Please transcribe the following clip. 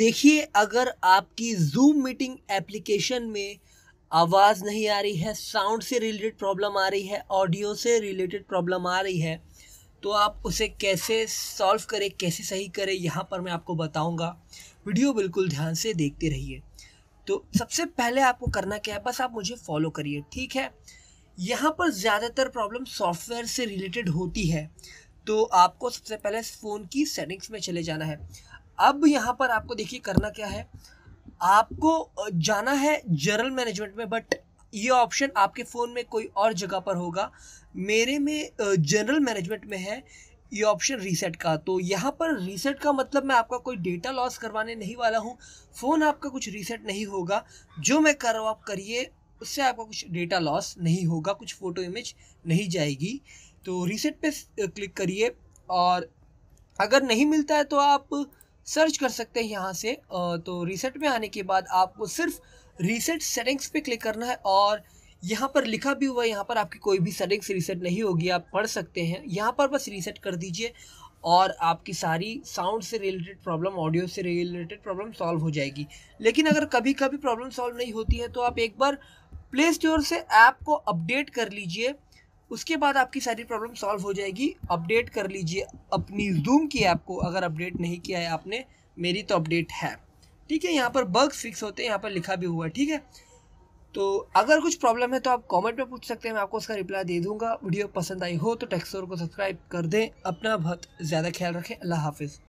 देखिए अगर आपकी जूम मीटिंग एप्लीकेशन में आवाज़ नहीं आ रही है साउंड से रिलेटेड प्रॉब्लम आ रही है ऑडियो से रिलेटेड प्रॉब्लम आ रही है तो आप उसे कैसे सॉल्व करें कैसे सही करें यहाँ पर मैं आपको बताऊँगा वीडियो बिल्कुल ध्यान से देखते रहिए तो सबसे पहले आपको करना क्या है बस आप मुझे फॉलो करिए ठीक है यहाँ पर ज़्यादातर प्रॉब्लम सॉफ्टवेयर से रिलेटेड होती है तो आपको सबसे पहले फ़ोन की सेटिंग्स में चले जाना है अब यहाँ पर आपको देखिए करना क्या है आपको जाना है जनरल मैनेजमेंट में बट ये ऑप्शन आपके फ़ोन में कोई और जगह पर होगा मेरे में जनरल मैनेजमेंट में है ये ऑप्शन रीसेट का तो यहाँ पर रीसेट का मतलब मैं आपका कोई डेटा लॉस करवाने नहीं वाला हूँ फ़ोन आपका कुछ रीसेट नहीं होगा जो मैं कर रहा हूँ आप करिए उससे आपका कुछ डेटा लॉस नहीं होगा कुछ फ़ोटो इमेज नहीं जाएगी तो रीसेट पे क्लिक करिए और अगर नहीं मिलता है तो आप सर्च कर सकते हैं यहाँ से तो रीसेट में आने के बाद आपको सिर्फ रीसेट सेटिंग्स पे क्लिक करना है और यहाँ पर लिखा भी हुआ है यहाँ पर आपकी कोई भी सेटिंग्स रीसेट नहीं होगी आप पढ़ सकते हैं यहाँ पर बस रीसेट कर दीजिए और आपकी सारी साउंड से रिलेटेड प्रॉब्लम ऑडियो से रिलेटेड प्रॉब्लम सॉल्व हो जाएगी लेकिन अगर कभी कभी प्रॉब्लम सॉल्व नहीं होती है तो आप एक बार प्ले स्टोर से ऐप को अपडेट कर लीजिए उसके बाद आपकी सारी प्रॉब्लम सॉल्व हो जाएगी अपडेट कर लीजिए अपनी जूम की ऐप को अगर अपडेट नहीं किया है आपने मेरी तो अपडेट है ठीक है यहाँ पर बग्स फिक्स होते हैं यहाँ पर लिखा भी हुआ ठीक है तो अगर कुछ प्रॉब्लम है तो आप कमेंट में पूछ सकते हैं मैं आपको उसका रिप्लाई दे दूंगा वीडियो पसंद आई हो तो टेक्सोर को सब्सक्राइब कर दें अपना बहुत ज़्यादा ख्याल रखें अल्लाह हाफिज़